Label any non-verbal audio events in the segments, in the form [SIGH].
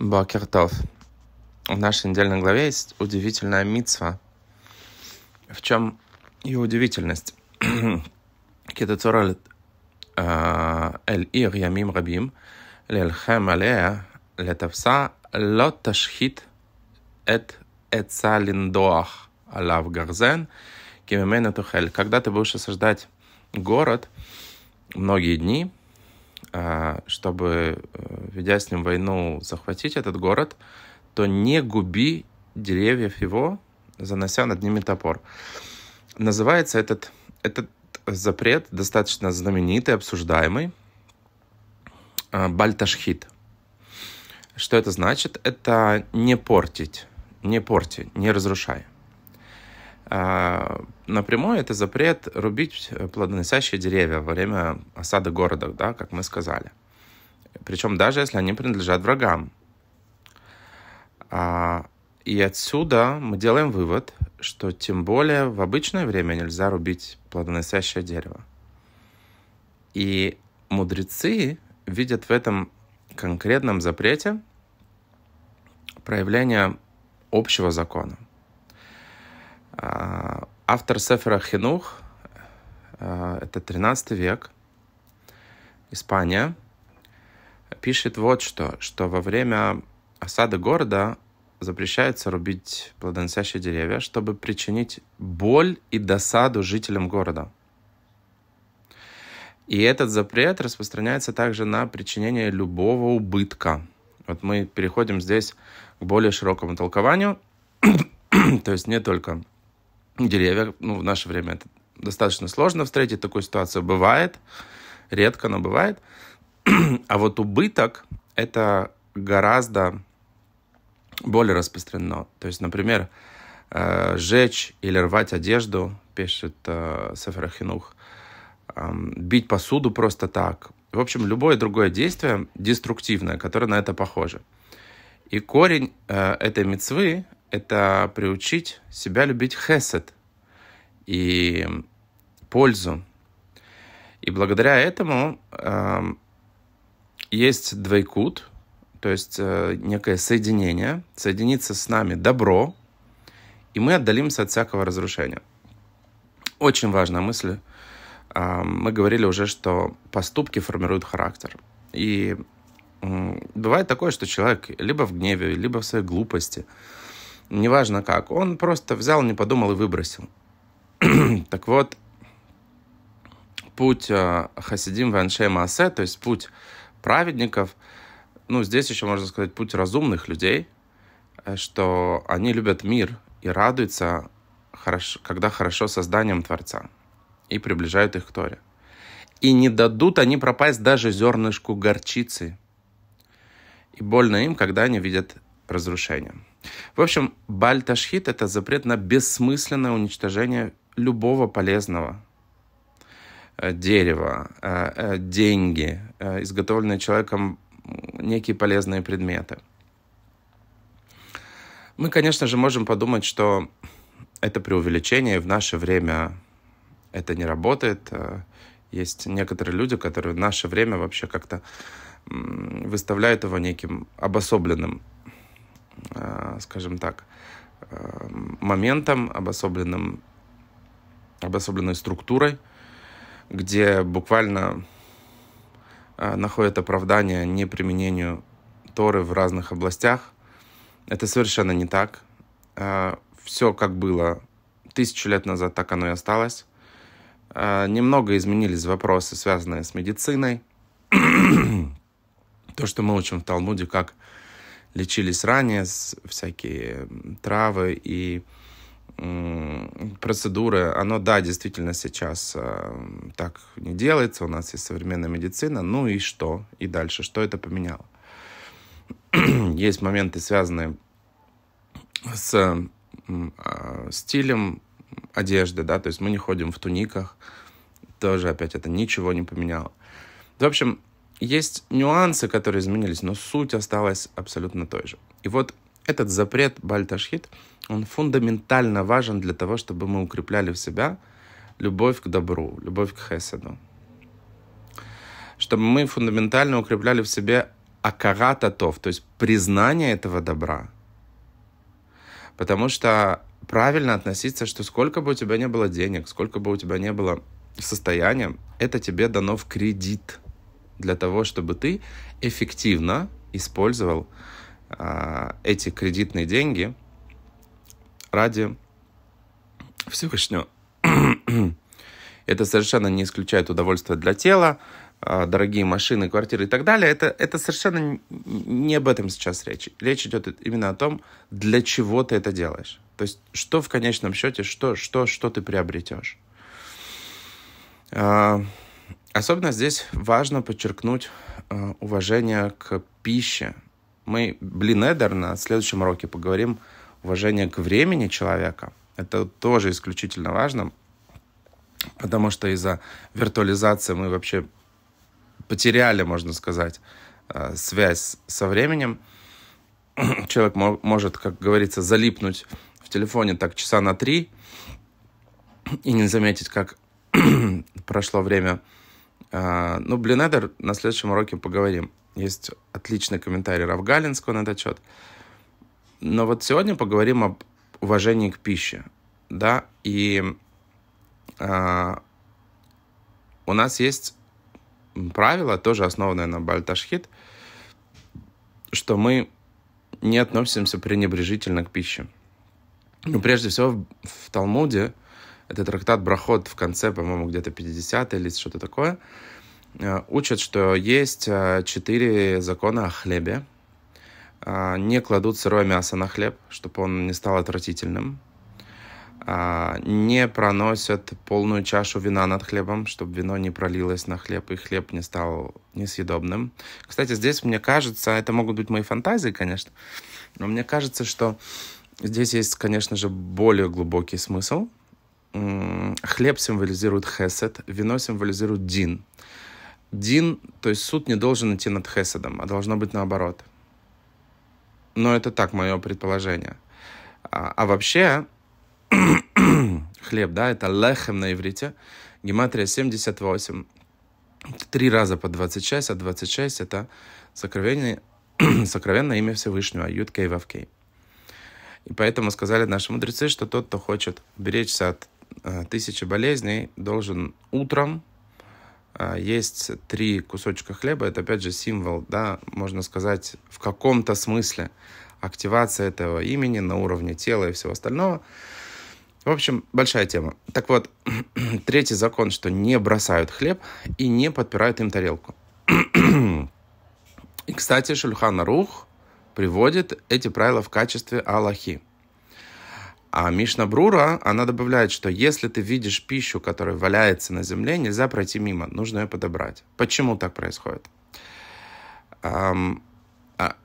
Бакертов. В нашей недельной главе есть удивительная мицва. В чем ее удивительность? [CLEARS THROAT] Китацуралит э, эль ир ямим рабим лельхем алея летавса лот ташхит эт эцалиндоах алав гарзен кимемена тухель. Когда ты будешь осаждать город многие дни, Э, чтобы, э, ведя с ним войну, захватить этот город, то не губи деревьев его, занося над ними топор. Называется этот, этот запрет, достаточно знаменитый, обсуждаемый, э, бальташхит. Что это значит? Это не портить, не порти, не разрушай. А, напрямую это запрет рубить э, плодоносящие деревья во время осады города, да, как мы сказали. Причем даже если они принадлежат врагам. А, и отсюда мы делаем вывод, что тем более в обычное время нельзя рубить плодоносящее дерево. И мудрецы видят в этом конкретном запрете проявление общего закона – Автор Сефера Хинух, э, это 13 век, Испания, пишет вот что, что во время осады города запрещается рубить плодоносящие деревья, чтобы причинить боль и досаду жителям города. И этот запрет распространяется также на причинение любого убытка. Вот мы переходим здесь к более широкому толкованию, [COUGHS] то есть не только деревья. Ну, в наше время это достаточно сложно встретить такую ситуацию. Бывает, редко, но бывает. [CLEARS THROAT] А вот убыток — это гораздо более распространено. То есть, например, сжечь э, или рвать одежду, пишет э, Сефер Хинух, бить посуду просто так. В общем, любое другое действие деструктивное, которое на это похоже. И корень э, этой мецвы это приучить себя любить хесед и пользу. И благодаря этому э, есть двойкут, то есть э, некое соединение, соединится с нами добро, и мы отдалимся от всякого разрушения. Очень важная мысль. Э, мы говорили уже, что поступки формируют характер. И э, бывает такое, что человек либо в гневе, либо в своей глупости – неважно как. Он просто взял, не подумал и выбросил. [CLEARS THROAT] так вот, путь э, Хасидим Ваншей Маасе, то есть путь праведников, ну, здесь еще можно сказать путь разумных людей, э, что они любят мир и радуются, хорошо, когда хорошо созданием Творца, и приближают их к Торе. И не дадут они пропасть даже зернышку горчицы. И больно им, когда они видят разрушение. В общем, бальташхит – это запрет на бессмысленное уничтожение любого полезного э, дерева, э, э, деньги, изготовленные человеком некие полезные предметы. Мы, конечно же, можем подумать, что это преувеличение, в наше время это не работает. Есть некоторые люди, которые в наше время вообще как-то выставляют его неким обособленным Э, скажем так, э, моментом, обособленным, обособленной структурой, где буквально э, находят оправдание неприменению Торы в разных областях. Это совершенно не так. Все как было тысячу лет назад, так оно и осталось. Немного изменились вопросы, связанные с медициной. [CLEARS THROAT] То, что мы учим в Талмуде, как лечились ранее, всякие травы и процедуры, оно, да, действительно сейчас э, так не делается, у нас есть современная медицина, ну и что? И дальше, что это поменяло? [CLEARS THROAT] есть моменты, связанные с э, стилем одежды, да, то есть мы не ходим в туниках, тоже опять это ничего не поменяло. В общем, есть нюансы, которые изменились, но суть осталась абсолютно той же. И вот этот запрет Бальташхит, он фундаментально важен для того, чтобы мы укрепляли в себя любовь к добру, любовь к хеседу. Чтобы мы фундаментально укрепляли в себе акарататов, то есть признание этого добра. Потому что правильно относиться, что сколько бы у тебя не было денег, сколько бы у тебя не было состояния, это тебе дано в кредит для того, чтобы ты эффективно использовал э, эти кредитные деньги ради Всевышнего. [CLEARS THROAT] Это совершенно не исключает удовольствие для тела, а, дорогие машины, квартиры и так далее. Это, это совершенно не об этом сейчас речь. Речь идет именно о том, для чего ты это делаешь. То есть, что в конечном счете, что, что, что ты приобретешь. А, Особенно здесь важно подчеркнуть э, уважение к пище. Мы, блин, Эдер, на следующем уроке поговорим уважение к времени человека. Это тоже исключительно важно, потому что из-за виртуализации мы вообще потеряли, можно сказать, э, связь со временем. [CLEARS THROAT] Человек может, как говорится, залипнуть в телефоне так часа на три и не заметить, как [CLEARS THROAT] прошло время а, ну, Блинедер на следующем уроке поговорим. Есть отличный комментарий Равгалинского на этот счет. Но вот сегодня поговорим об уважении к пище. Да, и э, у нас есть правило, тоже основанное на Бальташхит, что мы не относимся пренебрежительно к пище. Ну, прежде всего, в, в Талмуде это трактат Брахот в конце, по-моему, где-то 50 или что-то такое. Э, учат, что есть э, четыре закона о хлебе. Э, не кладут сырое мясо на хлеб, чтобы он не стал отвратительным. Не проносят полную чашу вина над хлебом, чтобы вино не пролилось на хлеб и хлеб не стал несъедобным. Кстати, здесь, мне кажется, это могут быть мои фантазии, конечно, но мне кажется, что здесь есть, конечно же, более глубокий смысл – хлеб символизирует хесед, вино символизирует дин. Дин, то есть суд не должен идти над хеседом, а должно быть наоборот. Но это так, мое предположение. А, а вообще, [CLEARS THROAT] хлеб, да, это лехем на иврите, гематрия 78. Три раза по 26, а 26 это сокровенное, [CLEARS THROAT] сокровенное имя Всевышнего, Юткей Вавкей. И поэтому сказали наши мудрецы, что тот, кто хочет беречься от Э, тысячи болезней должен утром э, есть три кусочка хлеба. Это, опять же, символ, да, можно сказать, в каком-то смысле активация этого имени на уровне тела и всего остального. В общем, большая тема. Так вот, [CLEARS THROAT] третий закон, что не бросают хлеб и не подпирают им тарелку. [CLEARS THROAT] и, кстати, Шульхан Рух приводит эти правила в качестве Аллахи. А Мишна Брура, она добавляет, что если ты видишь пищу, которая валяется на земле, нельзя пройти мимо, нужно ее подобрать. Почему так происходит? А,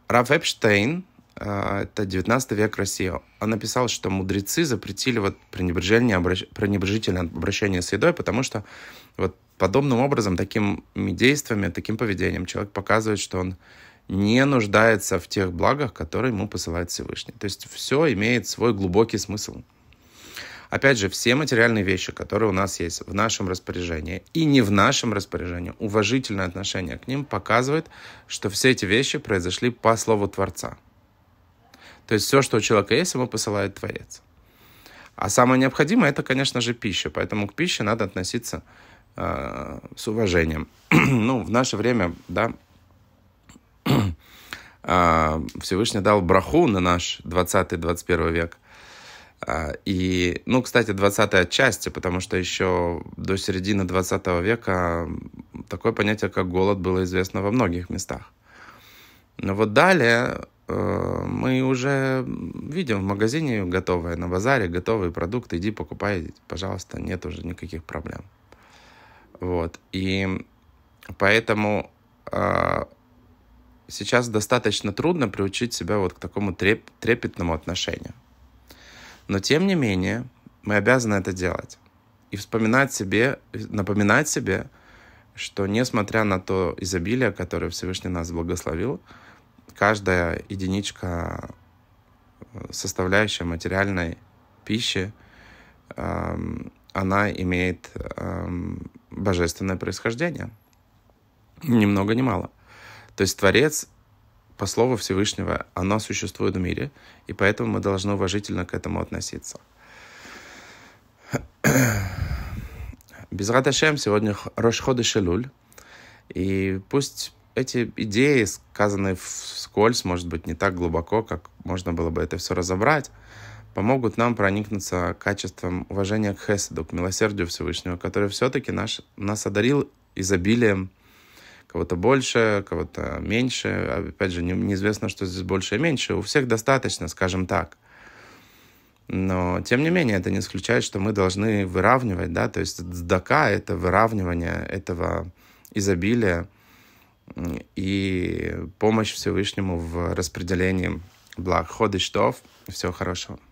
Раф Эпштейн, а, это 19 век России, он написал, что мудрецы запретили вот пренебрежение, обращ... пренебрежительное обращение с едой, потому что вот подобным образом, такими действиями, таким поведением человек показывает, что он не нуждается в тех благах, которые ему посылает Всевышний. То есть все имеет свой глубокий смысл. Опять же, все материальные вещи, которые у нас есть в нашем распоряжении и не в нашем распоряжении, уважительное отношение к ним показывает, что все эти вещи произошли по слову Творца. То есть все, что у человека есть, ему посылает Творец. А самое необходимое это, конечно же, пища. Поэтому к пище надо относиться э, с уважением. [CLEARS THROAT] ну, в наше время, да, а, Всевышний дал браху на наш 20-21 век. А, и, ну, кстати, 20 отчасти, потому что еще до середины 20 века такое понятие, как голод, было известно во многих местах. Но вот далее э, мы уже видим в магазине готовые, на базаре готовые продукты, иди покупай, пожалуйста, нет уже никаких проблем. Вот, и поэтому а, сейчас достаточно трудно приучить себя вот к такому треп трепетному отношению. Но тем не менее, мы обязаны это делать. И вспоминать себе, напоминать себе, что несмотря на то изобилие, которое Всевышний нас благословил, каждая единичка, э, составляющая материальной пищи, эм, она имеет эм, божественное происхождение. Ни много ни мало. То есть Творец, по слову Всевышнего, оно существует в мире, и поэтому мы должны уважительно к этому относиться. Без Радашем сегодня Рошходы Шелуль, и пусть эти идеи, сказанные вскользь, может быть, не так глубоко, как можно было бы это все разобрать, помогут нам проникнуться качеством уважения к Хеседу, к милосердию Всевышнего, который все-таки наш, нас одарил изобилием кого-то больше, кого-то меньше. Опять же, не, неизвестно, что здесь больше и меньше. У всех достаточно, скажем так. Но, тем не менее, это не исключает, что мы должны выравнивать, да, то есть дздака — это выравнивание этого изобилия и помощь Всевышнему в распределении благ, ходы штов, всего хорошего.